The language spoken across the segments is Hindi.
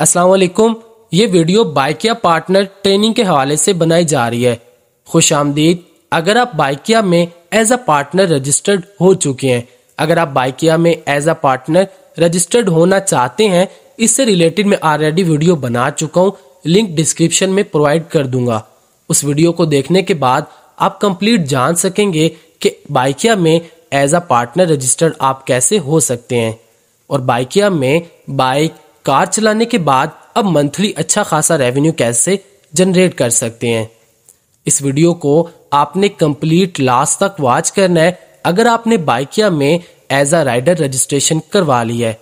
असलकुम ये वीडियो बाइकिया पार्टनर ट्रेनिंग के हवाले से बनाई जा रही है खुश आमदीद अगर आप बाइकिया में एज अ पार्टनर रजिस्टर्ड हो चुके हैं अगर आप बाइकिया में एज अ पार्टनर रजिस्टर्ड होना चाहते हैं इससे रिलेटेड मैं ऑलरेडी वीडियो बना चुका हूँ लिंक डिस्क्रिप्शन में प्रोवाइड कर दूंगा उस वीडियो को देखने के बाद आप कम्प्लीट जान सकेंगे कि बाइकिया में एज अ पार्टनर रजिस्टर्ड आप कैसे हो सकते हैं और बाइकिया में बाइक कार चलाने के बाद अब मंथली अच्छा खासा रेवेन्यू कैसे जनरेट कर सकते हैं इस वीडियो को आपने कंप्लीट लास्ट तक वॉच करना है अगर आपने बाइकिया में एज अ राइडर रजिस्ट्रेशन करवा लिया है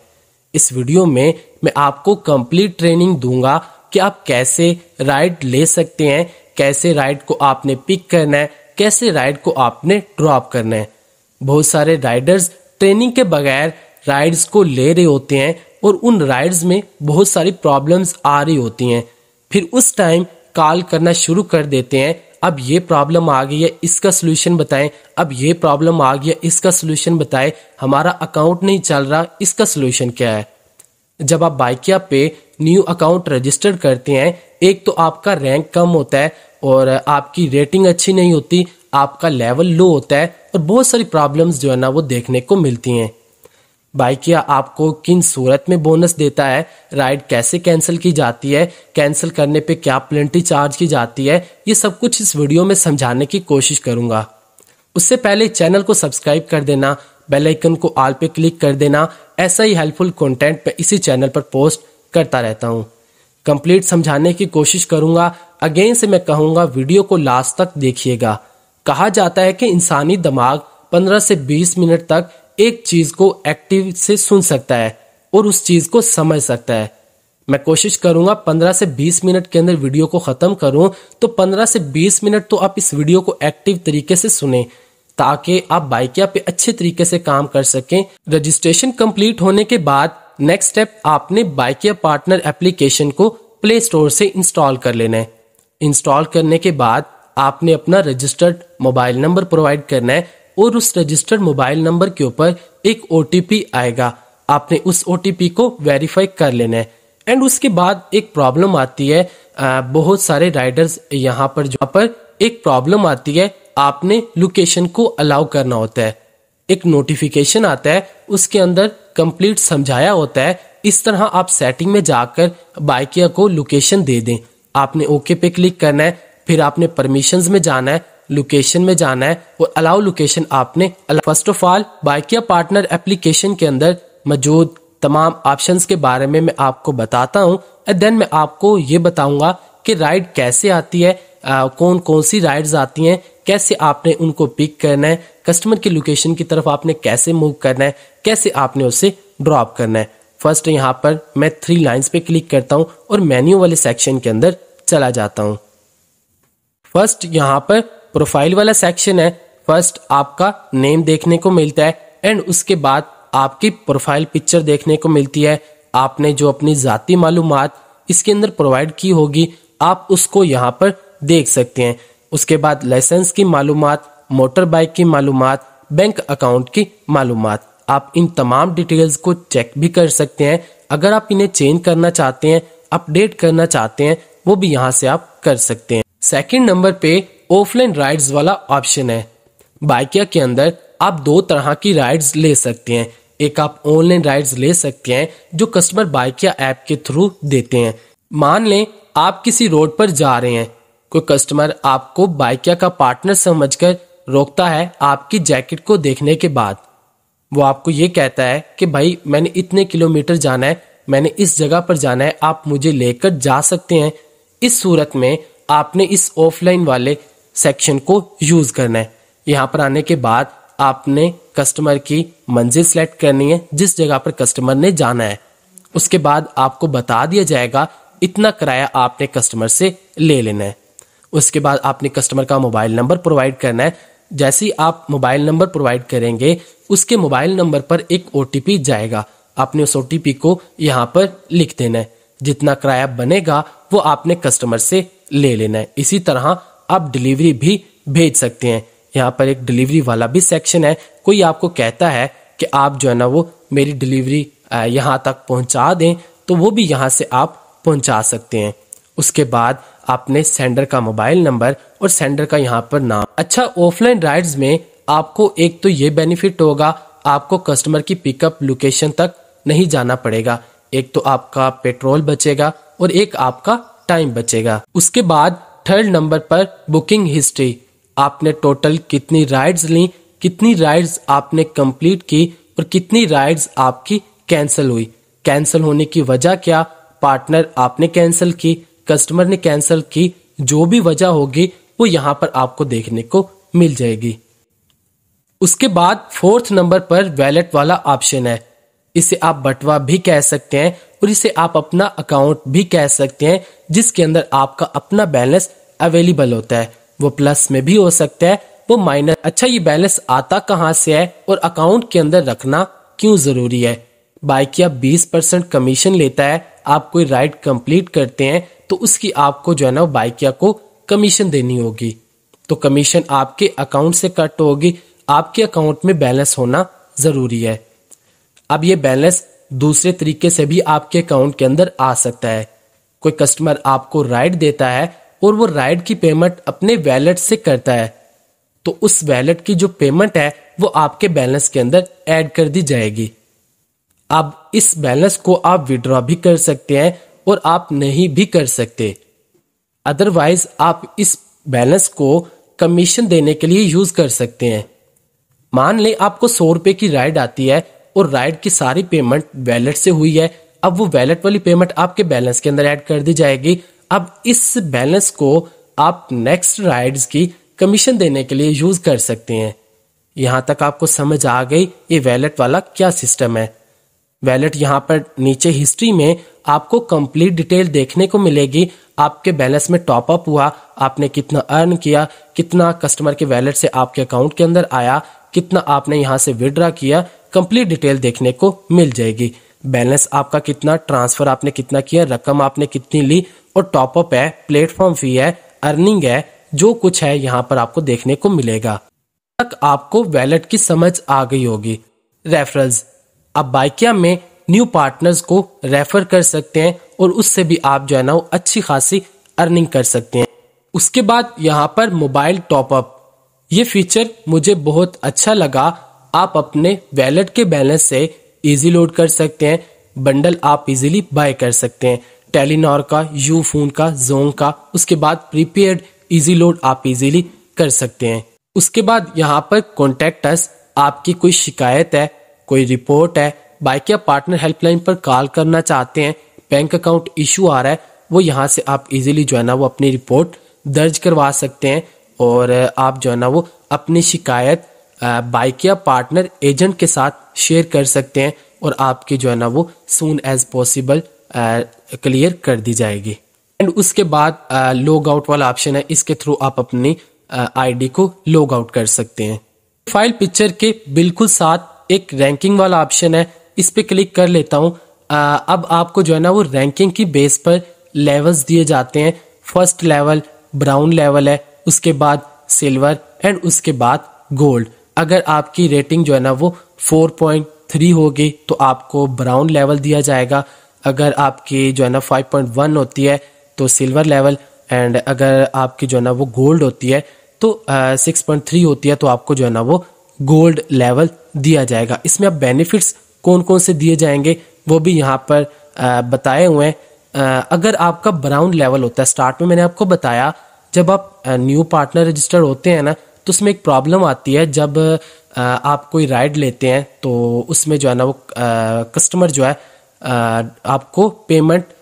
इस वीडियो में मैं आपको कंप्लीट ट्रेनिंग दूंगा कि आप कैसे राइड ले सकते हैं कैसे राइड को आपने पिक करना है कैसे राइड को आपने ड्रॉप करना है बहुत सारे राइडर्स ट्रेनिंग के बगैर राइड्स को ले रहे होते हैं और उन राइड्स में बहुत सारी प्रॉब्लम्स आ रही होती हैं फिर उस टाइम कॉल करना शुरू कर देते हैं अब ये प्रॉब्लम आ गई है इसका सोल्यूशन बताएं अब ये प्रॉब्लम आ गया इसका सोल्यूशन बताएं हमारा अकाउंट नहीं चल रहा इसका सोल्यूशन क्या है जब आप बाइकिया पे न्यू अकाउंट रजिस्टर करते हैं एक तो आपका रैंक कम होता है और आपकी रेटिंग अच्छी नहीं होती आपका लेवल लो होता है और बहुत सारी प्रॉब्लम्स जो है ना वो देखने को मिलती हैं बाइकिया आपको किन सूरत में बोनस देता है राइड कैसे कैंसिल की जाती है कैंसिल करने पे क्या पेनल्टी चार्ज की जाती है ये सब कुछ इस वीडियो में समझाने की कोशिश करूंगा उससे पहले चैनल को सब्सक्राइब कर देना बेल आइकन को आल पे क्लिक कर देना ऐसा ही हेल्पफुल कंटेंट मैं इसी चैनल पर पोस्ट करता रहता हूँ कंप्लीट समझाने की कोशिश करूंगा अगेन से मैं कहूंगा वीडियो को लास्ट तक देखिएगा कहा जाता है कि इंसानी दिमाग 15 से 20 मिनट तक एक चीज को एक्टिव से सुन सकता है और उस चीज को समझ सकता है मैं कोशिश करूंगा 15 से 20 मिनट के अंदर वीडियो को खत्म करूं तो 15 से 20 मिनट तो आप इस वीडियो को एक्टिव तरीके से सुने ताकि आप बाइकिया पे अच्छे तरीके से काम कर सकें रजिस्ट्रेशन कंप्लीट होने के बाद नेक्स्ट स्टेप आपने बाइकिया पार्टनर एप्लीकेशन को प्ले स्टोर से इंस्टॉल कर लेना है इंस्टॉल करने के बाद आपने अपना रजिस्टर्ड मोबाइल नंबर प्रोवाइड करना है और उस रजिस्टर्ड मोबाइल नंबर के ऊपर एक ओ आएगा आपने उस ओ को वेरीफाई कर लेना है एंड उसके बाद एक प्रॉब्लम आती है आ, बहुत सारे राइडर्स यहाँ पर जहाँ पर एक प्रॉब्लम आती है आपने लोकेशन को अलाउ करना होता है एक नोटिफिकेशन आता है उसके अंदर कंप्लीट समझाया होता है इस तरह आप सेटिंग में जाकर बाइकिया को लोकेशन दे दें आपने ओके पे क्लिक करना है फिर आपने परमिशंस में जाना है लोकेशन में जाना है और अलाउ लोकेशन आपने first of all Bykea partner application के अंदर मौजूद तमाम ऑप्शंस के बारे में मैं आपको बताता हूँ एंड देन मैं आपको ये बताऊंगा कि राइड कैसे आती है आ, कौन कौन सी राइड्स आती हैं कैसे आपने उनको पिक करना है कस्टमर की लोकेशन की तरफ आपने कैसे मूव करना है कैसे आपने उसे ड्रॉप करना है फर्स्ट यहाँ पर मैं थ्री लाइन्स पे क्लिक करता हूँ और मेन्यू वाले सेक्शन के अंदर चला जाता हूँ फर्स्ट यहाँ पर प्रोफाइल वाला सेक्शन है फर्स्ट आपका नेम देखने को मिलता है एंड उसके बाद आपकी प्रोफाइल पिक्चर देखने को मिलती है आपने जो अपनी जाति मालूम इसके अंदर प्रोवाइड की होगी आप उसको यहाँ पर देख सकते हैं उसके बाद लाइसेंस की मालूम मोटर बाइक की मालूम बैंक अकाउंट की मालूम आप इन तमाम डिटेल्स को चेक भी कर सकते हैं अगर आप इन्हें चेंज करना चाहते हैं अपडेट करना चाहते हैं वो भी यहाँ से आप कर सकते हैं सेकेंड नंबर पे ऑफलाइन राइड्स वाला ऑप्शन है बाइकिया के अंदर आप दो तरह की राइड्स ले सकते हैं एक आप ऑनलाइन राइड्स ले सकते हैं जो कस्टमर बाइकिया ऐप के थ्रू देते हैं मान लें आप किसी रोड पर जा रहे हैं कोई कस्टमर आपको बाइकिया का पार्टनर समझकर रोकता है आपकी जैकेट को देखने के बाद वो आपको ये कहता है कि भाई मैंने इतने किलोमीटर जाना है मैंने इस जगह पर जाना है आप मुझे लेकर जा सकते हैं इस सूरत में आपने इस ऑफलाइन वाले सेक्शन को यूज करना है यहाँ पर आने के बाद आपने कस्टमर की मंजिल सेलेक्ट करनी है जिस जगह पर कस्टमर ने जाना है उसके बाद आपको बता दिया जाएगा इतना किराया आपने कस्टमर से ले लेना है उसके बाद आपने कस्टमर का मोबाइल नंबर प्रोवाइड करना है जैसे ही आप मोबाइल नंबर प्रोवाइड करेंगे उसके मोबाइल नंबर पर एक ओ जाएगा आपने उस ओ को यहाँ पर लिख देना है जितना किराया बनेगा वो आपने कस्टमर से ले लेना है इसी तरह आप डिलीवरी भी भेज सकते हैं यहाँ पर एक डिलीवरी वाला भी सेक्शन है कोई आपको कहता है कि आप जो है ना वो मेरी डिलीवरी यहाँ तक पहुँचा दें तो वो भी यहाँ से आप पहुँचा सकते हैं उसके बाद आपने सेंडर का मोबाइल नंबर और सेंडर का यहाँ पर नाम अच्छा ऑफलाइन राइड्स में आपको एक तो ये बेनिफिट होगा आपको कस्टमर की पिकअप लोकेशन तक नहीं जाना पड़ेगा एक तो आपका पेट्रोल बचेगा और एक आपका टाइम बचेगा उसके बाद थर्ड नंबर पर बुकिंग हिस्ट्री आपने टोटल कितनी राइड्स ली कितनी राइड्स आपने कंप्लीट की और कितनी राइड्स आपकी कैंसिल हुई कैंसिल होने की वजह क्या पार्टनर आपने कैंसिल की कस्टमर ने कैंसिल की जो भी वजह होगी वो यहाँ पर आपको देखने को मिल जाएगी उसके बाद फोर्थ नंबर पर वैलेट वाला ऑप्शन है इसे आप बटवा भी कह सकते हैं और इसे आप अपना अकाउंट भी कह सकते हैं जिसके अंदर आपका अपना बैलेंस अवेलेबल होता है वो प्लस में भी हो सकता है वो माइनस अच्छा ये बैलेंस आता कहाँ से है और अकाउंट के अंदर रखना क्यों जरूरी है बाइकिया बीस परसेंट कमीशन लेता है आप कोई राइड कंप्लीट करते हैं तो उसकी आपको जो है ना बाइकिया को कमीशन देनी होगी तो कमीशन आपके अकाउंट से कट होगी आपके अकाउंट में बैलेंस होना जरूरी है अब ये बैलेंस दूसरे तरीके से भी आपके अकाउंट के अंदर आ सकता है कोई कस्टमर आपको राइड देता है और वो राइड की पेमेंट अपने वैलेट से करता है तो उस वैलेट की जो पेमेंट है वो आपके बैलेंस के अंदर ऐड कर दी जाएगी अब इस बैलेंस को आप विड्रॉ भी कर सकते हैं और आप नहीं भी कर सकते अदरवाइज आप इस बैलेंस को कमीशन देने के लिए यूज कर सकते हैं मान लें आपको सौ रुपए की राइड आती है और राइड की सारी पेमेंट वैलेट से हुई है अब वो वैलेट वाली पेमेंट आपके बैलेंस के अंदर ऐड कर दी जाएगी अब इस बैलेंस को आप नेक्स्ट राइड्स की कमीशन देने के लिए यूज कर सकते हैं यहां तक आपको समझ आ गई ये वैलेट वाला क्या सिस्टम है वैलेट यहाँ पर नीचे हिस्ट्री में आपको कंप्लीट डिटेल देखने को मिलेगी आपके बैलेंस में टॉप अप हुआ आपने कितना अर्न किया कितना कस्टमर के वैलेट से आपके अकाउंट के अंदर आया कितना आपने यहाँ से विड्रा किया कंप्लीट डिटेल देखने को मिल जाएगी बैलेंस आपका कितना ट्रांसफर आपने कितना किया रकम आपने कितनी ली और टॉपअप है प्लेटफॉर्म फी है अर्निंग है जो कुछ है यहाँ पर आपको देखने को मिलेगा तक आपको वैलेट की समझ आ गई होगी रेफरल्स आप बाइकिया में न्यू पार्टनर्स को रेफर कर सकते हैं और उससे भी आप जो है ना वो अच्छी खासी अर्निंग कर सकते हैं उसके बाद यहाँ पर मोबाइल टॉपअप ये फीचर मुझे बहुत अच्छा लगा आप अपने वैलेट के बैलेंस से इजी लोड कर सकते हैं बंडल आप इजीली बाय कर सकते हैं टेलीनॉर का यू फोन का जोंग का उसके बाद प्रीपेड इजी लोड आप इजीली कर सकते हैं उसके बाद यहाँ पर कॉन्टेक्ट अस आपकी कोई शिकायत है कोई रिपोर्ट है बाइक या पार्टनर हेल्पलाइन पर कॉल करना चाहते हैं बैंक अकाउंट इशू आ रहा है वो यहाँ से आप इजीली जो है ना वो अपनी रिपोर्ट दर्ज करवा सकते हैं और आप जो है ना वो अपनी शिकायत बाइक या पार्टनर एजेंट के साथ शेयर कर सकते हैं और आपकी जो है ना वो सून एज पॉसिबल क्लियर कर दी जाएगी एंड उसके बाद लॉग आउट वाला ऑप्शन है इसके थ्रू आप अपनी आईडी को लॉग आउट कर सकते हैं फाइल पिक्चर के बिल्कुल साथ एक रैंकिंग वाला ऑप्शन है इस पर क्लिक कर लेता हूँ अब आपको जो है ना वो रैंकिंग की बेस पर लेवल्स दिए जाते हैं फर्स्ट लेवल ब्राउन लेवल है उसके बाद सिल्वर एंड उसके बाद गोल्ड अगर आपकी रेटिंग जो है ना वो फोर पॉइंट थ्री होगी तो आपको ब्राउन लेवल दिया जाएगा अगर आपकी जो है ना फाइव पॉइंट वन होती है तो सिल्वर लेवल एंड अगर आपकी जो है ना वो गोल्ड होती है तो सिक्स पॉइंट थ्री होती है तो आपको जो है ना वो गोल्ड लेवल दिया जाएगा इसमें आप बेनिफिट्स कौन कौन से दिए जाएंगे वो भी यहाँ पर बताए हुए हैं अगर आपका ब्राउन लेवल होता है स्टार्ट में मैंने आपको बताया जब आप न्यू पार्टनर रजिस्टर होते हैं ना तो उसमें एक प्रॉब्लम आती है जब आप कोई राइड लेते हैं तो उसमें जो है ना वो कस्टमर जो है आपको पेमेंट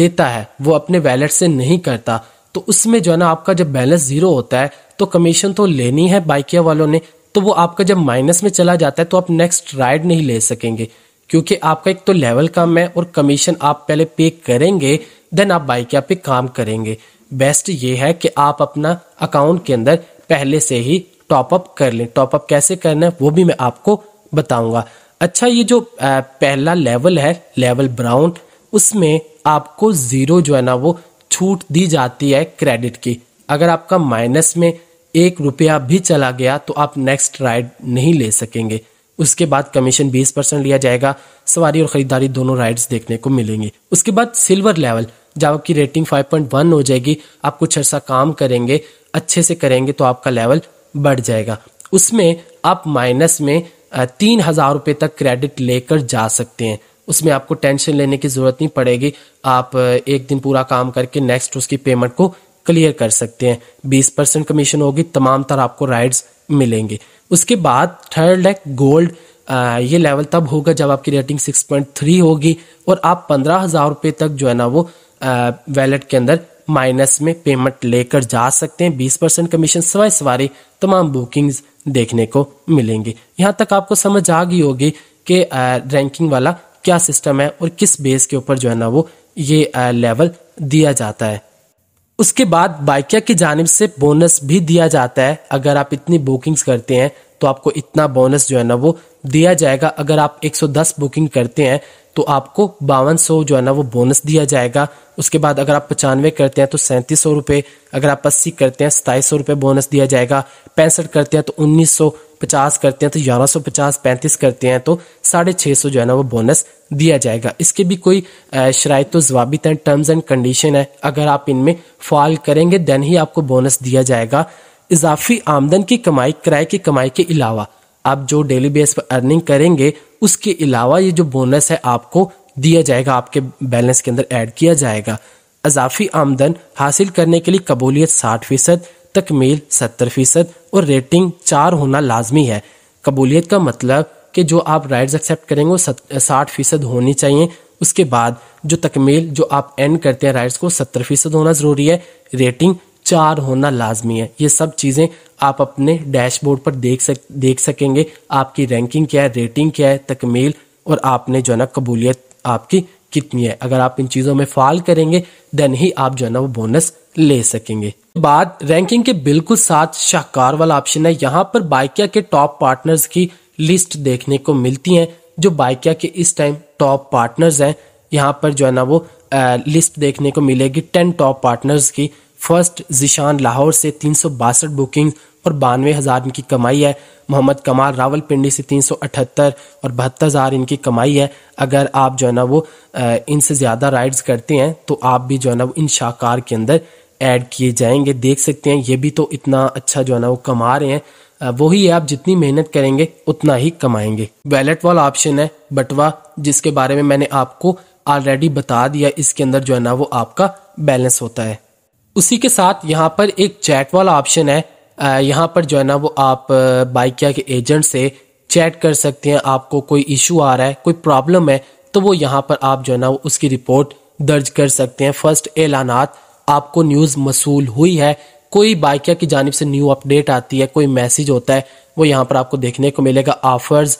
देता है वो अपने वैलेट से नहीं करता तो उसमें जो है ना आपका जब बैलेंस जीरो होता है तो कमीशन तो लेनी है बाइकिया वालों ने तो वो आपका जब माइनस में चला जाता है तो आप नेक्स्ट राइड नहीं ले सकेंगे क्योंकि आपका एक तो लेवल कम है और कमीशन आप पहले पे करेंगे देन आप बाइकिया पे काम करेंगे बेस्ट ये है कि आप अपना अकाउंट के अंदर पहले से ही टॉपअप कर लें टॉपअप कैसे करना है वो भी मैं आपको बताऊंगा अच्छा ये जो पहला लेवल है लेवल ब्राउन उसमें आपको ज़ीरो जो है ना वो छूट दी जाती है क्रेडिट की अगर आपका माइनस में एक रुपया भी चला गया तो आप नेक्स्ट राइड नहीं ले सकेंगे उसके बाद कमीशन 20 परसेंट लिया जाएगा सवारी और ख़रीदारी दोनों राइड्स देखने को मिलेंगे उसके बाद सिल्वर लेवल जब आपकी रेटिंग 5.1 हो जाएगी आप कुछ अर्सा काम करेंगे अच्छे से करेंगे तो आपका लेवल बढ़ जाएगा उसमें आप माइनस में तीन हजार रुपये तक क्रेडिट लेकर जा सकते हैं उसमें आपको टेंशन लेने की ज़रूरत नहीं पड़ेगी आप एक दिन पूरा काम करके नेक्स्ट उसकी पेमेंट को क्लियर कर सकते हैं बीस परसेंट कमीशन होगी तमाम तरह आपको राइड्स मिलेंगे उसके बाद थर्ड है गोल्ड आ, ये लेवल तब होगा जब आपकी रेटिंग 6.3 होगी और आप पंद्रह हज़ार रुपये तक जो है ना वो वैलेट के अंदर माइनस में पेमेंट लेकर जा सकते हैं बीस परसेंट कमीशन सवाई सवारी तमाम बुकिंग्स देखने को मिलेंगी यहाँ तक आपको समझ आ गई होगी कि रैंकिंग वाला क्या सिस्टम है और किस बेस के ऊपर जो है ना वो ये लेवल दिया जाता है उसके बाद बाइकिया की जानब से बोनस भी दिया जाता है अगर आप इतनी बुकिंग्स करते हैं तो आपको इतना बोनस जो है ना वो दिया जाएगा अगर आप 110 बुकिंग करते हैं तो आपको बावन सौ जो है ना वो बोनस दिया जाएगा उसके बाद अगर आप पचानवे करते हैं तो सैंतीस सौ अगर आप अस्सी करते हैं सताईस सौ रुपए बोनस दिया जाएगा पैंसठ करते हैं तो उन्नीस सौ पचास करते हैं तो ग्यारह सौ पचास पैंतीस करते हैं तो साढ़े छः सौ जो है ना वो बोनस दिया जाएगा इसके भी कोई शराय तो जवाबित हैं टर्म्स एंड कंडीशन है अगर आप इनमें फॉल करेंगे देन ही आपको बोनस दिया जाएगा इजाफी आमदन की कमाई किराए की कमाई के अलावा आप जो डेली बेस पर अर्निंग करेंगे उसके अलावा ये जो बोनस है आपको दिया जाएगा आपके बैलेंस के अंदर ऐड किया जाएगा अजाफी आमदन हासिल करने के लिए कबूलियत साठ फीसद तकमील सत्तर फीसद और रेटिंग चार होना लाजमी है कबूलियत का मतलब कि जो आप राइट्स एक्सेप्ट करेंगे वो साठ फीसद होनी चाहिए उसके बाद जो तकमील जो आप एंड करते हैं राइट्स को सत्तर फीसद होना ज़रूरी है रेटिंग चार होना लाजमी है ये सब चीज़ें आप अपने डैशबोर्ड पर देख सक देख सकेंगे आपकी रैंकिंग क्या है रेटिंग क्या है तकमील और आपने जो है ना कबूलियत आपकी कितनी है अगर आप इन चीज़ों में फॉल करेंगे देन ही आप जो है ना वो बोनस ले सकेंगे बाद रैंकिंग के बिल्कुल साथ शाहकार वाला ऑप्शन है यहाँ पर बाइकिया के टॉप पार्टनर्स की लिस्ट देखने को मिलती है जो बाइकिया के इस टाइम टॉप पार्टनर्स हैं यहाँ पर जो है ना वो आ, लिस्ट देखने को मिलेगी टेन टॉप पार्टनर्स की फर्स्ट जिशान लाहौर से तीन सौ बासठ बुकिंग और बानवे हज़ार इनकी कमाई है मोहम्मद कमाल रावलपिंडी से तीन सौ अठहत्तर और बहत्तर हज़ार इनकी कमाई है अगर आप जो है ना वो इनसे ज़्यादा राइड्स करते हैं तो आप भी जो है ना वो इन शाहकार के अंदर ऐड किए जाएंगे देख सकते हैं ये भी तो इतना अच्छा जो है ना वो कमा रहे हैं वही है आप जितनी मेहनत करेंगे उतना ही कमाएंगे वैलेट वाला ऑप्शन है बटवा जिसके बारे में मैंने आपको ऑलरेडी बता दिया इसके अंदर जो है ना वो आपका बैलेंस होता है उसी के साथ यहाँ पर एक चैट वाला ऑप्शन है यहाँ पर जो है ना वो आप बाइकिया के एजेंट से चैट कर सकते हैं आपको कोई इशू आ रहा है कोई प्रॉब्लम है तो वो यहाँ पर आप जो है ना उसकी रिपोर्ट दर्ज कर सकते हैं फर्स्ट एलानात आपको न्यूज़ मसूल हुई है कोई बाइकिया की जानब से न्यू अपडेट आती है कोई मैसेज होता है वो यहाँ पर आपको देखने को मिलेगा ऑफर्स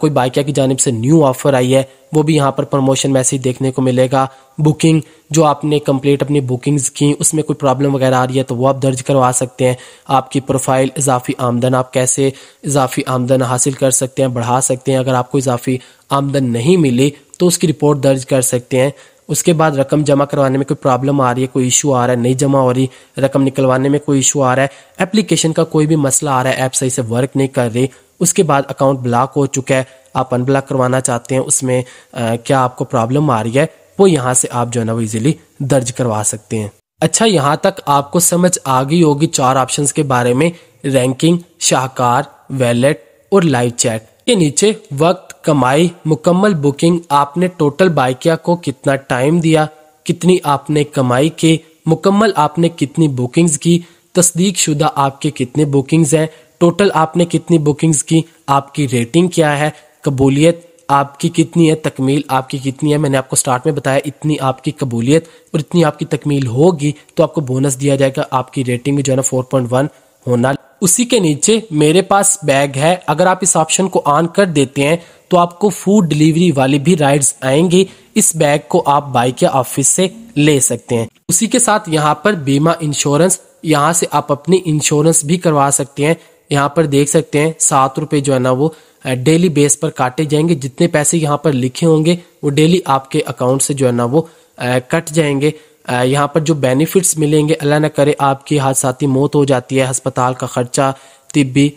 कोई बाइकिया की जानब से न्यू ऑफर आई है वो भी यहाँ पर प्रमोशन मैसेज देखने को मिलेगा बुकिंग जो आपने कंप्लीट अपनी बुकिंग्स की उसमें कोई प्रॉब्लम वगैरह आ रही है तो वो आप दर्ज करवा सकते हैं आपकी प्रोफाइल इजाफी आमदन आप कैसे इजाफी आमदन हासिल कर सकते हैं बढ़ा सकते हैं अगर आपको इजाफी आमदन नहीं मिली तो उसकी रिपोर्ट दर्ज कर सकते हैं उसके बाद रकम जमा करवाने में कोई प्रॉब्लम आ रही है कोई इशू आ रहा है नहीं जमा हो रही रकम निकलवाने में कोई इशू आ रहा है एप्लीकेशन का कोई भी मसला आ रहा है ऐप सही से वर्क नहीं कर रही उसके बाद अकाउंट ब्लॉक हो चुका है आप अनब्लॉक करवाना चाहते हैं उसमें आ, क्या आपको प्रॉब्लम आ रही है वो यहाँ से आप जो है ना वो इजिली दर्ज करवा सकते हैं अच्छा यहाँ तक आपको समझ आ गई होगी चार ऑप्शंस के बारे में रैंकिंग शाहकार वैलेट और लाइव चैट ये नीचे वक्त कमाई मुकम्मल बुकिंग आपने टोटल बाइकिया को कितना टाइम दिया कितनी आपने कमाई की मुकम्मल आपने कितनी बुकिंग्स की तस्दीक शुदा आपके कितने बुकिंग्स हैं टोटल आपने कितनी बुकिंग्स की आपकी रेटिंग क्या है कबूलियत आपकी कितनी है तकमील आपकी कितनी है मैंने आपको स्टार्ट में बताया इतनी आपकी कबूलियत और इतनी आपकी तकमील होगी तो आपको बोनस दिया जाएगा आपकी रेटिंग में जो है ना फोर पॉइंट वन होना उसी के नीचे मेरे पास बैग है अगर आप इस ऑप्शन को ऑन कर देते हैं तो आपको फूड डिलीवरी वाली भी राइड्स आएंगी इस बैग को आप बाइक या ऑफिस से ले सकते हैं उसी के साथ यहाँ पर बीमा इंश्योरेंस यहाँ से आप अपनी इंश्योरेंस भी करवा सकते हैं यहाँ पर देख सकते हैं सात रुपए जो है ना वो डेली बेस पर काटे जाएंगे जितने पैसे यहाँ पर लिखे होंगे वो डेली आपके अकाउंट से जो है ना वो कट जाएंगे यहाँ पर जो बेनिफिट्स मिलेंगे अल्लाह ना करे आपकी हादसाती मौत हो जाती है अस्पताल का खर्चा तिब्बी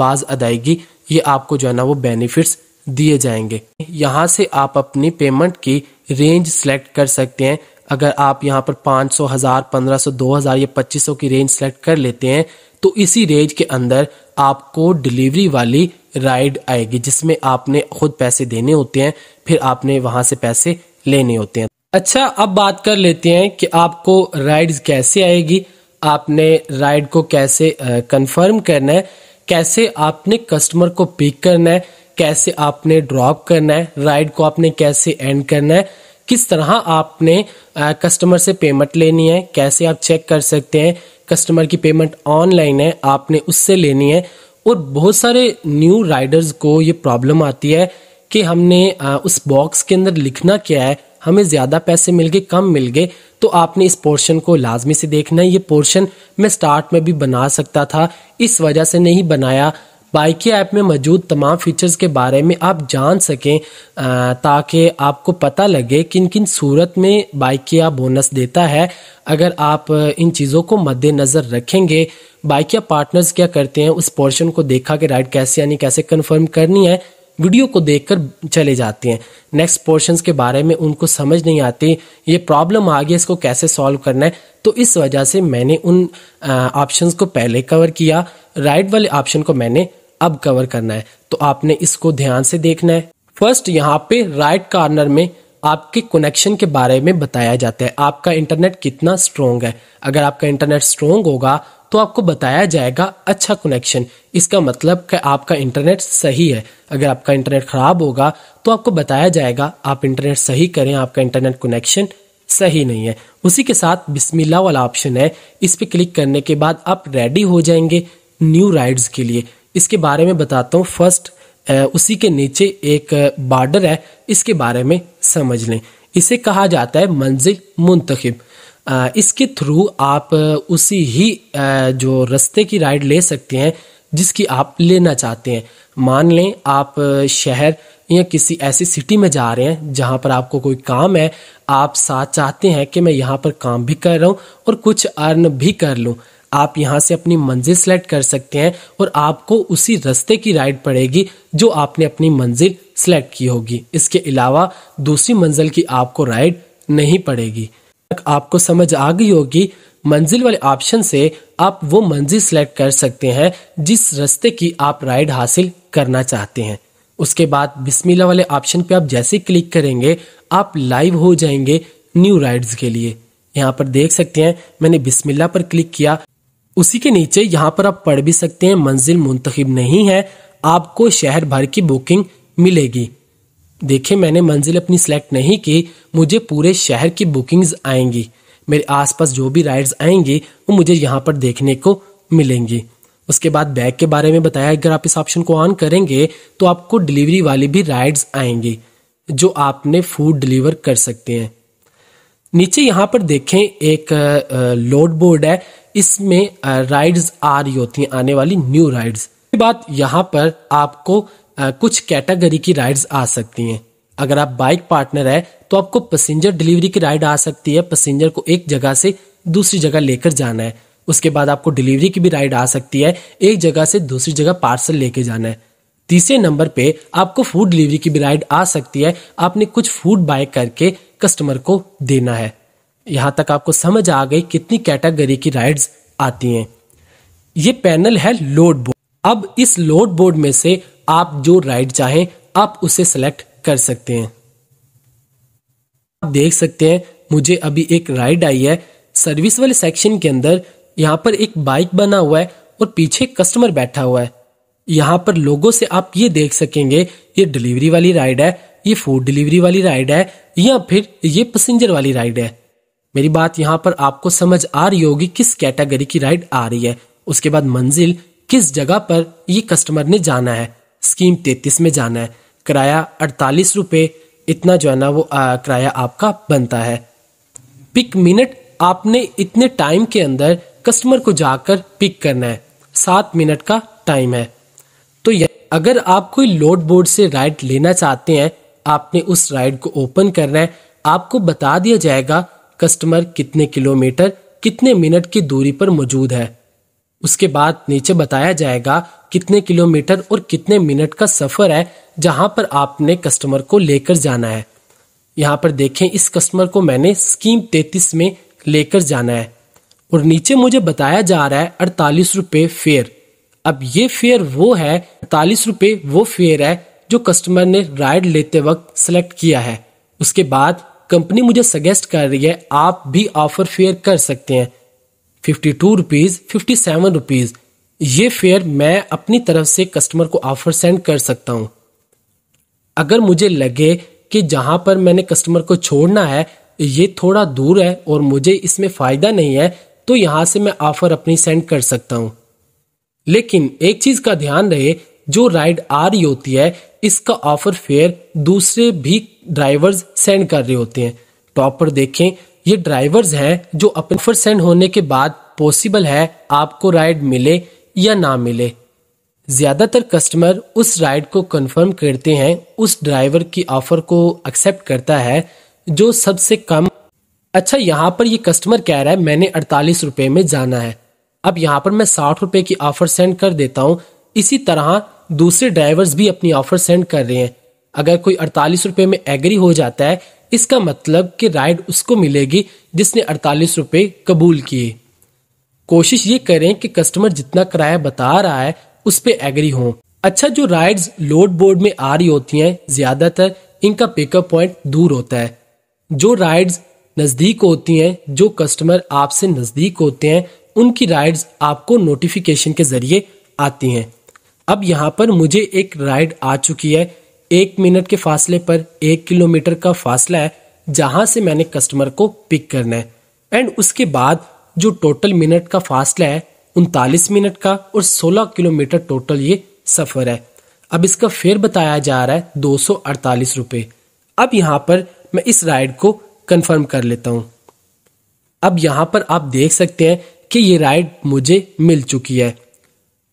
बाज अदायगी ये आपको जो है ना वो बेनिफिट्स दिए जाएंगे यहाँ से आप अपनी पेमेंट की रेंज सेलेक्ट कर सकते हैं अगर आप यहाँ पर पाँच सौ हज़ार पंद्रह सौ दो हज़ार या पच्चीस सौ की रेंज सेलेक्ट कर लेते हैं तो इसी रेंज के अंदर आपको डिलीवरी वाली राइड आएगी जिसमें आपने खुद पैसे देने होते हैं फिर आपने वहाँ से पैसे लेने होते हैं अच्छा अब बात कर लेते हैं कि आपको राइड्स कैसे आएगी आपने राइड को कैसे कंफर्म करना है कैसे आपने कस्टमर को पिक करना है कैसे आपने ड्रॉप करना है राइड को आपने कैसे एंड करना है किस तरह आपने कस्टमर से पेमेंट लेनी है कैसे आप चेक कर सकते हैं कस्टमर की पेमेंट ऑनलाइन है आपने उससे लेनी है और बहुत सारे न्यू राइडर्स को ये प्रॉब्लम आती है कि हमने उस बॉक्स के अंदर लिखना क्या है हमें ज़्यादा पैसे मिल गए कम मिल गए तो आपने इस पोर्शन को लाजमी से देखना है ये पोर्शन मैं स्टार्ट में भी बना सकता था इस वजह से नहीं बनाया बाइक के ऐप में मौजूद तमाम फीचर्स के बारे में आप जान सकें ताकि आपको पता लगे किन किन सूरत में बाइक बोनस देता है अगर आप इन चीज़ों को मद्देनज़र रखेंगे बाइक पार्टनर्स क्या करते हैं उस पोर्शन को देखा कि राइड कैसे यानी कैसे कन्फर्म करनी है वीडियो को देखकर चले जाते हैं नेक्स्ट पोर्शंस के बारे में उनको समझ नहीं आती ये प्रॉब्लम आ गई इसको कैसे सॉल्व करना है तो इस वजह से मैंने उन ऑप्शंस को पहले कवर किया राइट वाले ऑप्शन को मैंने अब कवर करना है तो आपने इसको ध्यान से देखना है फर्स्ट यहाँ पे राइट कार्नर में आपके कनेक्शन के बारे में बताया जाता है आपका इंटरनेट कितना स्ट्रोंग है अगर आपका इंटरनेट स्ट्रोंग होगा तो आपको बताया जाएगा अच्छा कनेक्शन इसका मतलब कि आपका इंटरनेट सही है अगर आपका इंटरनेट खराब होगा तो आपको बताया जाएगा आप इंटरनेट सही करें आपका इंटरनेट कनेक्शन सही नहीं है उसी के साथ बिस्मिल्ला वाला ऑप्शन है इस पर क्लिक करने के बाद आप रेडी हो जाएंगे न्यू राइड्स के लिए इसके बारे में बताता हूँ फर्स्ट उसी के नीचे एक बॉर्डर है इसके बारे में समझ लें इसे कहा जाता है मंजिल मुंतखब इसके थ्रू आप उसी ही जो रास्ते की राइड ले सकते हैं जिसकी आप लेना चाहते हैं मान लें आप शहर या किसी ऐसी सिटी में जा रहे हैं जहाँ पर आपको कोई काम है आप साथ चाहते हैं कि मैं यहाँ पर काम भी कर रहा हूँ और कुछ अर्न भी कर लूँ आप यहाँ से अपनी मंजिल सेलेक्ट कर सकते हैं और आपको उसी रास्ते की राइड पड़ेगी जो आपने अपनी मंजिल सेलेक्ट की होगी इसके अलावा दूसरी मंजिल की आपको राइड नहीं पड़ेगी तक आपको समझ आ गई होगी मंजिल वाले ऑप्शन से आप वो मंजिल सेलेक्ट कर सकते हैं जिस रास्ते की आप राइड हासिल करना चाहते हैं उसके बाद बिस्मिल्ला वाले ऑप्शन पे आप जैसे क्लिक करेंगे आप लाइव हो जाएंगे न्यू राइड्स के लिए यहाँ पर देख सकते हैं मैंने बिस्मिल्ला पर क्लिक किया उसी के नीचे यहाँ पर आप पढ़ भी सकते हैं मंजिल मुंतखब नहीं है आपको शहर भर की बुकिंग मिलेगी देखिये मैंने मंजिल अपनी सेलेक्ट नहीं की मुझे पूरे शहर की बुकिंग्स आएंगी मेरे आसपास जो भी राइड्स आएंगी वो मुझे यहाँ पर देखने को मिलेंगी उसके बाद बैग के बारे में बताया अगर आप इस ऑप्शन को ऑन करेंगे तो आपको डिलीवरी वाली भी राइड्स आएंगी जो आपने फूड डिलीवर कर सकते हैं नीचे यहाँ पर देखें एक लोड बोर्ड है इसमें राइड्स आ रही होती हैं आने वाली न्यू राइड्स के बाद यहाँ पर आपको कुछ कैटेगरी की राइड्स आ सकती हैं अगर आप बाइक पार्टनर है तो आपको पैसेंजर डिलीवरी की राइड आ सकती है पैसेंजर को एक जगह से दूसरी जगह लेकर जाना है उसके बाद आपको डिलीवरी की भी राइड आ सकती है एक जगह से दूसरी जगह पार्सल लेके जाना है तीसरे नंबर पे आपको फूड डिलीवरी की भी राइड आ सकती है आपने कुछ फूड बाय करके कस्टमर को देना है यहां तक आपको समझ आ गई कितनी कैटेगरी की राइड्स आती हैं ये पैनल है लोड बोर्ड अब इस लोड बोर्ड में से आप जो राइड चाहें आप उसे सेलेक्ट कर सकते हैं आप देख सकते हैं मुझे अभी एक राइड आई है सर्विस वाले सेक्शन के अंदर यहाँ पर एक बाइक बना हुआ है और पीछे कस्टमर बैठा हुआ है यहाँ पर लोगों से आप ये देख सकेंगे ये डिलीवरी वाली राइड है ये फूड डिलीवरी वाली राइड है या फिर ये पैसेंजर वाली राइड है मेरी बात यहाँ पर आपको समझ आ रही होगी किस कैटेगरी की राइड आ रही है उसके बाद मंजिल किस जगह पर ये कस्टमर ने जाना है स्कीम तैतीस में जाना है किराया अड़तालीस रुपये इतना जो है ना वो किराया आपका बनता है पिक मिनट आपने इतने टाइम के अंदर कस्टमर को जाकर पिक करना है सात मिनट का टाइम है तो अगर आप कोई लोड बोर्ड से राइड लेना चाहते हैं आपने उस राइड को ओपन करना है आपको बता दिया जाएगा कस्टमर कितने किलोमीटर कितने मिनट की दूरी पर मौजूद है उसके बाद नीचे बताया जाएगा कितने किलोमीटर और कितने मिनट का सफर है जहां पर आपने कस्टमर को लेकर जाना है यहाँ पर देखें इस कस्टमर को मैंने स्कीम तैतीस में लेकर जाना है और नीचे मुझे बताया जा रहा है अड़तालीस रुपये फेयर अब ये फेयर वो है अड़तालीस रुपये वो फेयर है जो कस्टमर ने राइड लेते वक्त सेलेक्ट किया है उसके बाद कंपनी मुझे सजेस्ट कर रही है आप भी ऑफर फेयर कर सकते हैं fifty two rupees fifty seven rupees ये फेयर मैं अपनी तरफ से कस्टमर को ऑफर सेंड कर सकता हूँ अगर मुझे लगे कि जहां पर मैंने कस्टमर को छोड़ना है ये थोड़ा दूर है और मुझे इसमें फ़ायदा नहीं है तो यहां से मैं ऑफ़र अपनी सेंड कर सकता हूँ लेकिन एक चीज़ का ध्यान रहे जो राइड आ रही होती है इसका ऑफ़र फेयर दूसरे भी ड्राइवर्स सेंड कर रहे होते हैं टॉप तो पर देखें ये ड्राइवर्स हैं जो अपने ऑफर सेंड होने के बाद पॉसिबल है आपको राइड मिले या ना मिले ज़्यादातर कस्टमर उस राइड को कंफर्म करते हैं उस ड्राइवर की ऑफ़र को एक्सेप्ट करता है जो सबसे कम अच्छा यहाँ पर ये कस्टमर कह रहा है मैंने अड़तालीस रुपये में जाना है अब यहाँ पर मैं साठ रुपये की ऑफ़र सेंड कर देता हूँ इसी तरह दूसरे ड्राइवर्स भी अपनी ऑफ़र सेंड कर रहे हैं अगर कोई अड़तालीस रुपये में एग्री हो जाता है इसका मतलब कि राइड उसको मिलेगी जिसने अड़तालीस रुपये कबूल किए कोशिश ये करें कि कस्टमर जितना किराया बता रहा है उस पर एग्री हों अच्छा जो राइड्स लोड बोर्ड में आ रही होती हैं ज्यादातर इनका पिकअप पॉइंट दूर होता है जो राइड्स नज़दीक होती हैं जो कस्टमर आपसे नज़दीक होते हैं उनकी राइड्स आपको नोटिफिकेशन के ज़रिए आती हैं अब यहाँ पर मुझे एक राइड आ चुकी है एक मिनट के फासले पर एक किलोमीटर का फासला है जहां से मैंने कस्टमर को पिक करना है एंड उसके बाद जो टोटल मिनट का फासला है उनतालीस मिनट का और 16 किलोमीटर टोटल ये सफ़र है अब इसका फेयर बताया जा रहा है दो सौ अब यहां पर मैं इस राइड को कंफर्म कर लेता हूं अब यहां पर आप देख सकते हैं कि ये राइड मुझे मिल चुकी है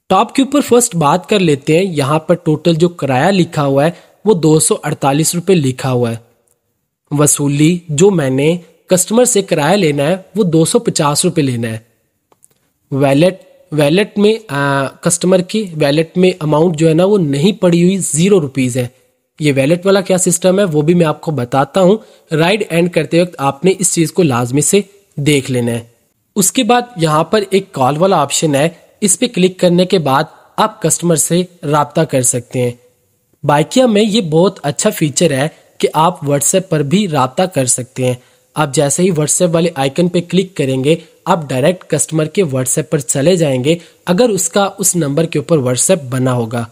टॉप के ऊपर फर्स्ट बात कर लेते हैं यहां पर टोटल जो किराया लिखा हुआ है वो दो रुपए लिखा हुआ है वसूली जो मैंने कस्टमर से किराया लेना है वो दो रुपए लेना है वैलेट वैलेट में आ, कस्टमर की वैलेट में अमाउंट जो है ना वो नहीं पड़ी हुई जीरो रुपीज है ये वैलेट वाला क्या सिस्टम है वो भी मैं आपको बताता हूँ राइड एंड करते वक्त आपने इस चीज को लाजमी से देख लेना है उसके बाद यहाँ पर एक कॉल वाला ऑप्शन है इस पे क्लिक करने के बाद आप कस्टमर से रबता कर सकते हैं बाइकिया में ये बहुत अच्छा फीचर है कि आप व्हाट्सएप पर भी रबता कर सकते हैं आप जैसे ही व्हाट्सएप वाले आइकन पे क्लिक करेंगे आप डायरेक्ट कस्टमर के व्हाट्सएप पर चले जाएंगे अगर उसका उस नंबर के ऊपर व्हाट्सएप बना होगा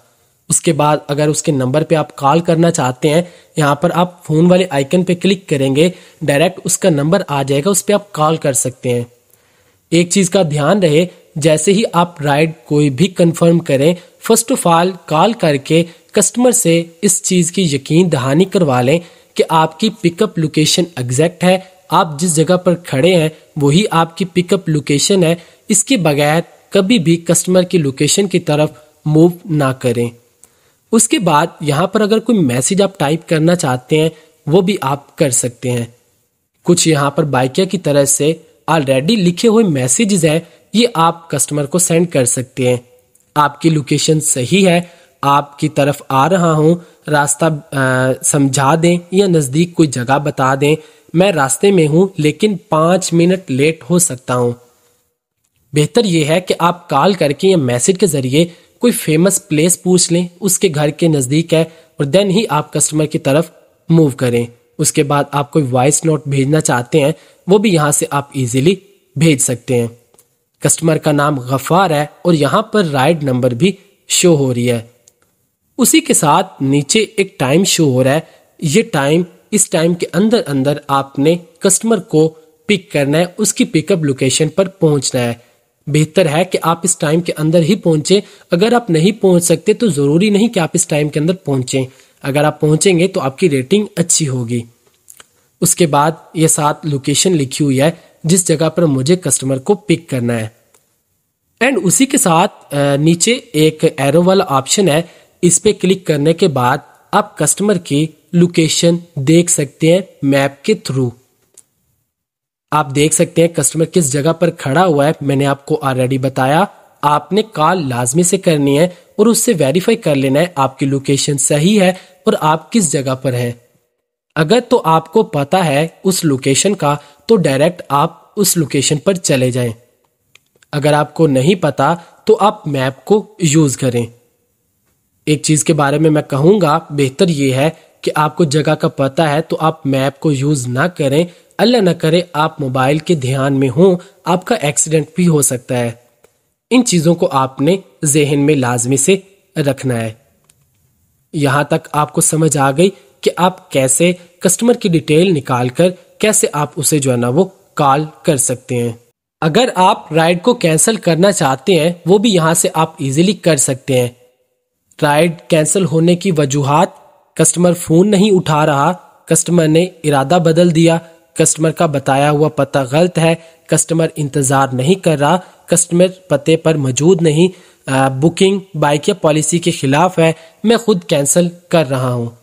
उसके बाद अगर उसके नंबर पे आप कॉल करना चाहते हैं यहाँ पर आप फ़ोन वाले आइकन पे क्लिक करेंगे डायरेक्ट उसका नंबर आ जाएगा उस पर आप कॉल कर सकते हैं एक चीज़ का ध्यान रहे जैसे ही आप राइड कोई भी कंफर्म करें फर्स्ट ऑफ ऑल कॉल करके कस्टमर से इस चीज़ की यकीन दहानी करवा लें कि आपकी पिकअप लोकेशन एग्जैक्ट है आप जिस जगह पर खड़े हैं वही आपकी पिकअप लोकेशन है इसके बगैर कभी भी कस्टमर की लोकेशन की तरफ मूव ना करें उसके बाद यहाँ पर अगर कोई मैसेज आप टाइप करना चाहते हैं वो भी आप कर सकते हैं कुछ यहाँ पर बाइकिया की तरह से ऑलरेडी लिखे हुए मैसेजेस हैं ये आप कस्टमर को सेंड कर सकते हैं आपकी लोकेशन सही है आपकी तरफ आ रहा हूँ रास्ता समझा दें या नज़दीक कोई जगह बता दें मैं रास्ते में हूँ लेकिन पाँच मिनट लेट हो सकता हूँ बेहतर यह है कि आप कॉल करके या मैसेज के ज़रिए कोई फेमस प्लेस पूछ लें उसके घर के नज़दीक है और देन ही आप कस्टमर की तरफ मूव करें उसके बाद आप कोई वॉइस नोट भेजना चाहते हैं वो भी यहाँ से आप इजीली भेज सकते हैं कस्टमर का नाम गफ्फार है और यहाँ पर राइड नंबर भी शो हो रही है उसी के साथ नीचे एक टाइम शो हो रहा है ये टाइम इस टाइम के अंदर अंदर आपने कस्टमर को पिक करना है उसकी पिकअप लोकेशन पर पहुंचना है बेहतर है कि आप इस टाइम के अंदर ही पहुंचे अगर आप नहीं पहुंच सकते तो जरूरी नहीं कि आप इस टाइम के अंदर पहुंचे अगर आप पहुंचेंगे तो आपकी रेटिंग अच्छी होगी उसके बाद ये साथ लोकेशन लिखी हुई है जिस जगह पर मुझे कस्टमर को पिक करना है एंड उसी के साथ नीचे एक एरो वाला ऑप्शन है इस पे क्लिक करने के बाद आप कस्टमर की लोकेशन देख सकते हैं मैप के थ्रू आप देख सकते हैं कस्टमर किस जगह पर खड़ा हुआ है मैंने आपको ऑलरेडी बताया आपने कॉल लाजमी से करनी है और उससे वेरीफाई कर लेना है आपकी लोकेशन सही है और आप किस जगह पर हैं अगर तो आपको पता है उस लोकेशन का तो डायरेक्ट आप उस लोकेशन पर चले जाएं। अगर आपको नहीं पता तो आप मैप को यूज करें एक चीज के बारे में मैं कहूंगा बेहतर यह है कि आपको जगह का पता है तो आप मैप को यूज ना करें अल्लाह ना करे आप मोबाइल के ध्यान में हो आपका एक्सीडेंट भी हो सकता है इन चीजों को आपने जहन में लाजमी से रखना है यहां तक आपको समझ आ गई कि आप कैसे कस्टमर की डिटेल निकाल कर कैसे आप उसे जो है ना वो कॉल कर सकते हैं अगर आप राइड को कैंसिल करना चाहते हैं वो भी यहाँ से आप इजीली कर सकते हैं राइड कैंसिल होने की वजूहत कस्टमर फ़ोन नहीं उठा रहा कस्टमर ने इरादा बदल दिया कस्टमर का बताया हुआ पता गलत है कस्टमर इंतज़ार नहीं कर रहा कस्टमर पते पर मौजूद नहीं आ, बुकिंग बाइक या पॉलिसी के ख़िलाफ़ है मैं खुद कैंसिल कर रहा हूँ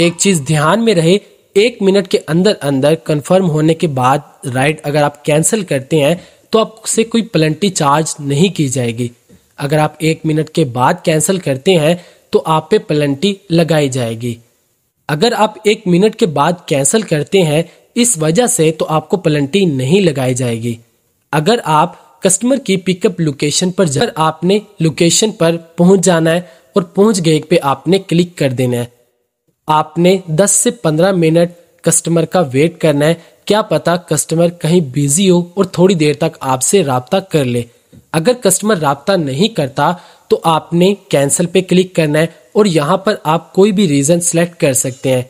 एक चीज ध्यान में रहे एक मिनट के अंदर अंदर कंफर्म होने के बाद राइड अगर आप कैंसिल करते हैं तो आपसे कोई पलंटी चार्ज नहीं की जाएगी अगर आप एक मिनट के बाद कैंसिल करते हैं तो आप पे पलंटी लगाई जाएगी अगर आप एक मिनट के बाद कैंसिल करते हैं इस वजह से तो आपको पलंटी नहीं लगाई जाएगी अगर आप कस्टमर की पिकअप लोकेशन पर जाकर आपने लोकेशन पर पहुंच जाना है और पहुंच गए पे आपने क्लिक कर देना है आपने 10 से 15 मिनट कस्टमर का वेट करना है क्या पता कस्टमर कहीं बिजी हो और थोड़ी देर तक आपसे रबता कर ले अगर कस्टमर रबता नहीं करता तो आपने कैंसिल पे क्लिक करना है और यहाँ पर आप कोई भी रीज़न सेलेक्ट कर सकते हैं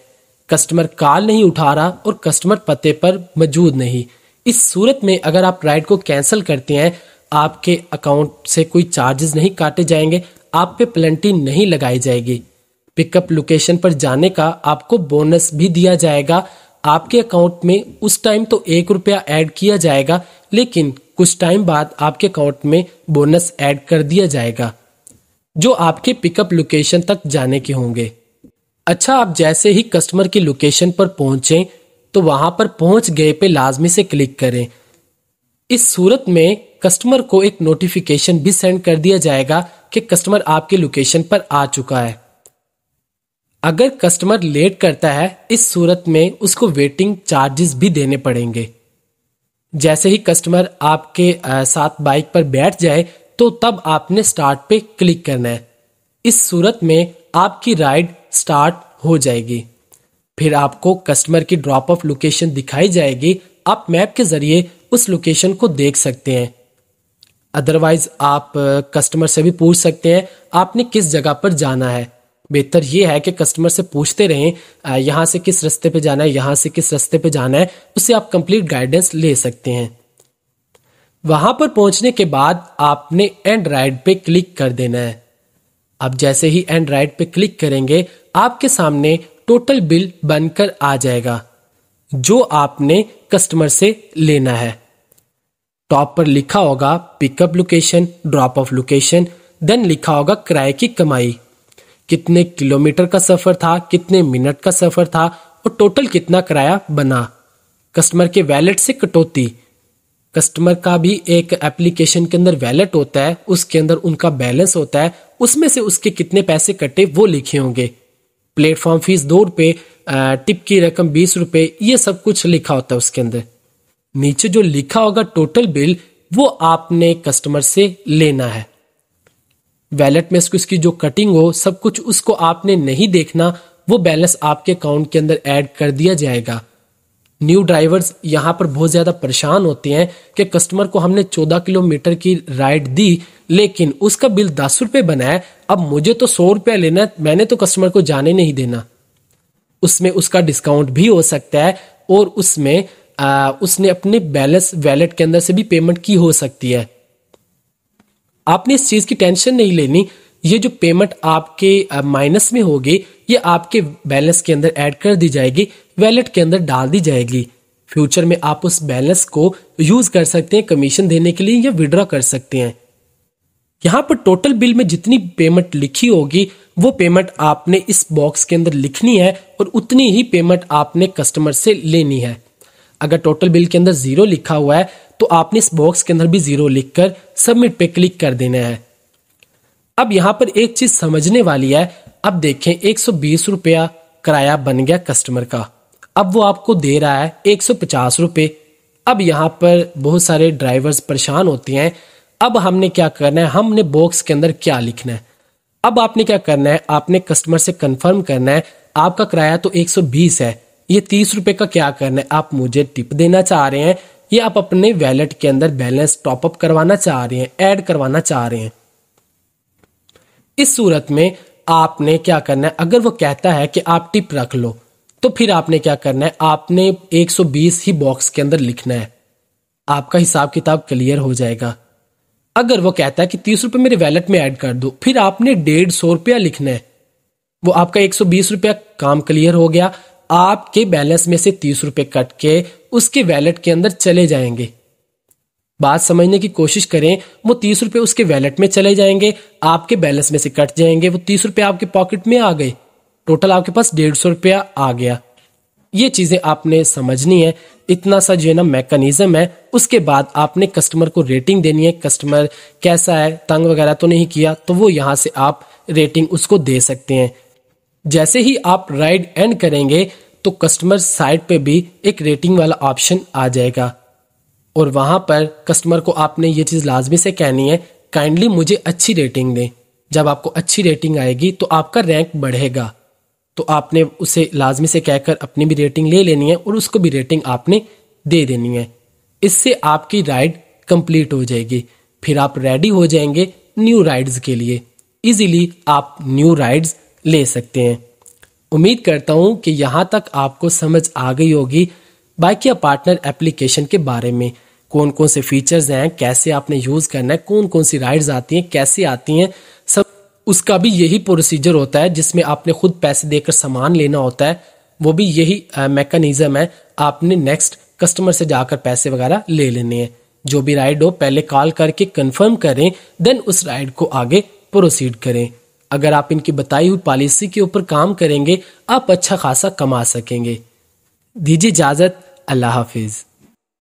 कस्टमर कॉल नहीं उठा रहा और कस्टमर पते पर मौजूद नहीं इस सूरत में अगर आप राइड को कैंसिल करते हैं आपके अकाउंट से कोई चार्जेस नहीं काटे जाएंगे आप पे पलंटी नहीं लगाई जाएगी पिकअप लोकेशन पर जाने का आपको बोनस भी दिया जाएगा आपके अकाउंट में उस टाइम तो एक रुपया ऐड किया जाएगा लेकिन कुछ टाइम बाद आपके अकाउंट में बोनस ऐड कर दिया जाएगा जो आपके पिकअप लोकेशन तक जाने के होंगे अच्छा आप जैसे ही कस्टमर की लोकेशन पर पहुंचे तो वहां पर पहुंच गए पे लाजमी से क्लिक करें इस सूरत में कस्टमर को एक नोटिफिकेशन भी सेंड कर दिया जाएगा कि कस्टमर आपके लोकेशन पर आ चुका है अगर कस्टमर लेट करता है इस सूरत में उसको वेटिंग चार्जेस भी देने पड़ेंगे जैसे ही कस्टमर आपके साथ बाइक पर बैठ जाए तो तब आपने स्टार्ट पे क्लिक करना है इस सूरत में आपकी राइड स्टार्ट हो जाएगी फिर आपको कस्टमर की ड्रॉप ऑफ लोकेशन दिखाई जाएगी आप मैप के जरिए उस लोकेशन को देख सकते हैं अदरवाइज आप कस्टमर से भी पूछ सकते हैं आपने किस जगह पर जाना है बेहतर ये है कि कस्टमर से पूछते रहें यहाँ से किस रास्ते पे जाना है यहाँ से किस रास्ते पे जाना है उससे आप कंप्लीट गाइडेंस ले सकते हैं वहां पर पहुंचने के बाद आपने एंड राइड पे क्लिक कर देना है आप जैसे ही एंड राइड पे क्लिक करेंगे आपके सामने टोटल बिल बनकर आ जाएगा जो आपने कस्टमर से लेना है टॉप पर लिखा होगा pickup location drop off location then लिखा होगा किराए की कमाई कितने किलोमीटर का सफर था कितने मिनट का सफर था और टोटल कितना किराया बना कस्टमर के वैलेट से कटौती कस्टमर का भी एक एप्लीकेशन के अंदर वैलेट होता है उसके अंदर उनका बैलेंस होता है उसमें से उसके कितने पैसे कटे वो लिखे होंगे प्लेटफॉर्म फीस दो रुपये टिप की रकम बीस रुपये ये सब कुछ लिखा होता है उसके अंदर नीचे जो लिखा होगा टोटल बिल वो आपने कस्टमर से लेना है वैलेट में इसकी जो कटिंग हो सब कुछ उसको आपने नहीं देखना वो बैलेंस आपके अकाउंट के अंदर ऐड कर दिया जाएगा न्यू ड्राइवर्स यहाँ पर बहुत ज़्यादा परेशान होते हैं कि कस्टमर को हमने 14 किलोमीटर की राइड दी लेकिन उसका बिल दस रुपये बनाए अब मुझे तो सौ रुपया लेना है मैंने तो कस्टमर को जाने नहीं देना उसमें उसका डिस्काउंट भी हो सकता है और उसमें आ, उसने अपने बैलेंस वैलेट के अंदर से भी पेमेंट की हो सकती है आपने इस चीज़ की टेंशन नहीं लेनी ये जो पेमेंट आपके माइनस में होगी ये आपके बैलेंस के अंदर ऐड कर दी जाएगी वैलेट के अंदर डाल दी जाएगी फ्यूचर में आप उस बैलेंस को यूज कर सकते हैं कमीशन देने के लिए या विड्रॉ कर सकते हैं यहाँ पर टोटल बिल में जितनी पेमेंट लिखी होगी वो पेमेंट आपने इस बॉक्स के अंदर लिखनी है और उतनी ही पेमेंट आपने कस्टमर से लेनी है अगर टोटल बिल के अंदर जीरो लिखा हुआ है तो आपने इस बॉक्स के अंदर भी जीरो लिखकर सबमिट पे क्लिक कर देना है अब यहाँ पर एक चीज समझने वाली है अब देखें एक सौ बीस रुपया किराया बन गया कस्टमर का अब वो आपको दे रहा है एक सौ पचास अब यहां पर बहुत सारे ड्राइवर्स परेशान होते हैं अब हमने क्या करना है हमने बॉक्स के अंदर क्या लिखना है अब आपने क्या करना है आपने कस्टमर से कंफर्म करना है आपका किराया तो 120 है ये तीस रुपए का क्या करना है आप मुझे टिप देना चाह रहे हैं या आप अपने वैलेट के अंदर बैलेंस टॉपअप करवाना चाह रहे हैं ऐड करवाना चाह रहे हैं इस सूरत में आपने क्या करना है अगर वो कहता है कि आप टिप रख लो तो फिर आपने क्या करना है आपने 120 ही बॉक्स के अंदर लिखना है आपका हिसाब किताब क्लियर हो जाएगा अगर वो कहता है कि तीस रुपए मेरे वैलेट में ऐड कर दो फिर आपने डेढ़ सौ रुपया लिखना है वो आपका एक सौ बीस रुपया काम क्लियर हो गया आपके बैलेंस में से तीस रुपए कट के उसके वैलेट के अंदर चले जाएंगे बात समझने की कोशिश करें वो तीस रुपये उसके वैलेट में चले जाएंगे आपके बैलेंस में से कट जाएंगे वो तीस रुपए आपके पॉकेट में आ गए टोटल आपके पास डेढ़ सौ रुपया आ गया ये चीजें आपने समझनी है इतना सा जो है ना मैकेनिज्म है उसके बाद आपने कस्टमर को रेटिंग देनी है कस्टमर कैसा है तंग वगैरह तो नहीं किया तो वो यहां से आप रेटिंग उसको दे सकते हैं जैसे ही आप राइड एंड करेंगे तो कस्टमर साइट पे भी एक रेटिंग वाला ऑप्शन आ जाएगा और वहां पर कस्टमर को आपने ये चीज़ लाजमी से कहनी है काइंडली मुझे अच्छी रेटिंग दें जब आपको अच्छी रेटिंग आएगी तो आपका रैंक बढ़ेगा तो आपने उसे लाजमी से कहकर अपनी भी रेटिंग ले लेनी है और उसको भी रेटिंग आपने दे देनी है इससे आपकी राइड कंप्लीट हो जाएगी फिर आप रेडी हो जाएंगे न्यू राइड्स के लिए इजीली आप न्यू राइड्स ले सकते हैं उम्मीद करता हूँ कि यहाँ तक आपको समझ आ गई होगी बाइक या पार्टनर एप्लीकेशन के बारे में कौन कौन से फीचर्स हैं कैसे आपने यूज़ करना है कौन कौन सी राइड्स आती हैं कैसे आती हैं सब उसका भी यही प्रोसीजर होता है जिसमें आपने खुद पैसे देकर सामान लेना होता है वो भी यही मैकेनिज़्म है आपने नेक्स्ट कस्टमर से जाकर पैसे वगैरह ले लेने हैं जो भी राइड हो पहले कॉल करके कंफर्म करें देन उस राइड को आगे प्रोसीड करें अगर आप इनकी बताई हुई पॉलिसी के ऊपर काम करेंगे आप अच्छा खासा कमा सकेंगे दीजिए इजाज़त अल्लाह हाफिज़